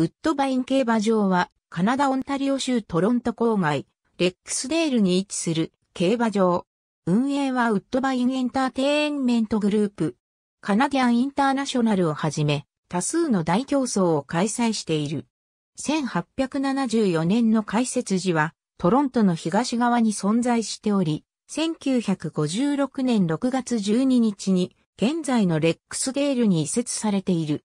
ウッドバイン競馬場は、カナダ・オンタリオ州トロント郊外、レックスデールに位置する競馬場。運営はウッドバインエンターテインメントグループ。カナディアンインターナショナルをはじめ、多数の大競争を開催している。1874年の開設時は、トロントの東側に存在しており、1956年6月12日に、現在のレックスデールに移設されている。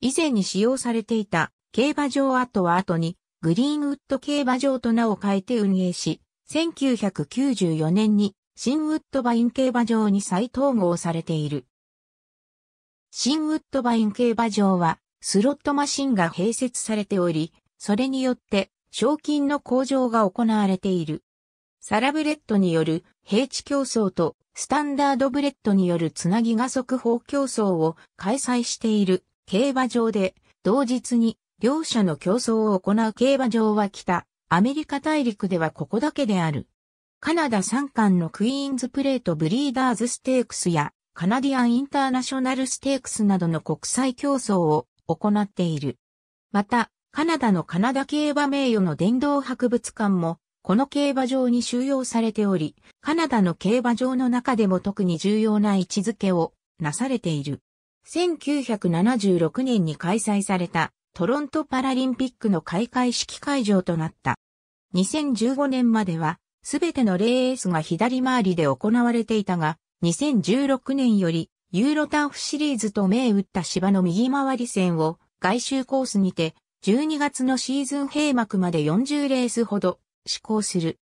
以前に使用されていた競馬場跡は後に、グリーンウッド競馬場と名を変えて運営し、1994年に新ウッドバイン競馬場に再統合されている。新ウッドバイン競馬場はスロットマシンが併設されており、それによって賞金の向上が行われている。サラブレッドによる平地競争とスタンダードブレッドによるつなぎが速報競争を開催している競馬場で、同日に両者の競争を行う競馬場は北、アメリカ大陸ではここだけである。カナダ3冠のクイーンズプレートブリーダーズステークスやカナディアンインターナショナルステークスなどの国際競争を行っている。また、カナダのカナダ競馬名誉の殿堂博物館も、この競馬場に収容されており、カナダの競馬場の中でも特に重要な位置づけをなされている。1976年に開催されたトロントパラリンピックの開会式会場となった。2015年までは、すべてのレースが左回りで行われていたが、2016年より、ユーロターフシリーズと銘打った芝の右回り線を、外周コースにて、12月のシーズン閉幕まで40レースほど、施行する。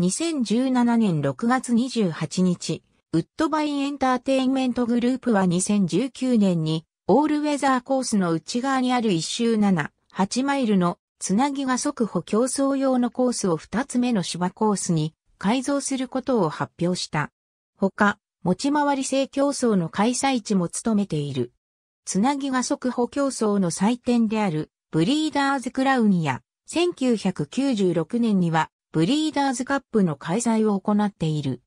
2017年6月28日、ウッドバインエンターテインメントグループは2019年にオールウェザーコースの内側にある一周7、8マイルのつなぎが速歩競争用のコースを2つ目の芝コースに改造することを発表した。他、持ち回り制競争の開催地も務めている。つなぎが速歩競争の祭典であるブリーダーズクラウンや1996年にはブリーダーズカップの開催を行っている。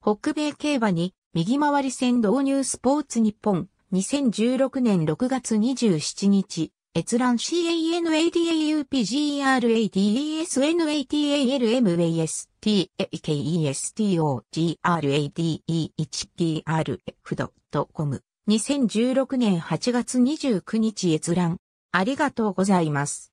北米競馬に右回り線導入スポーツ日本2016年6月27日、閲覧 c a n a d a u g r a d a l m a s t a e k e s t o g r a d e h g r f c o m 2016年8月29日閲覧。ありがとうございます。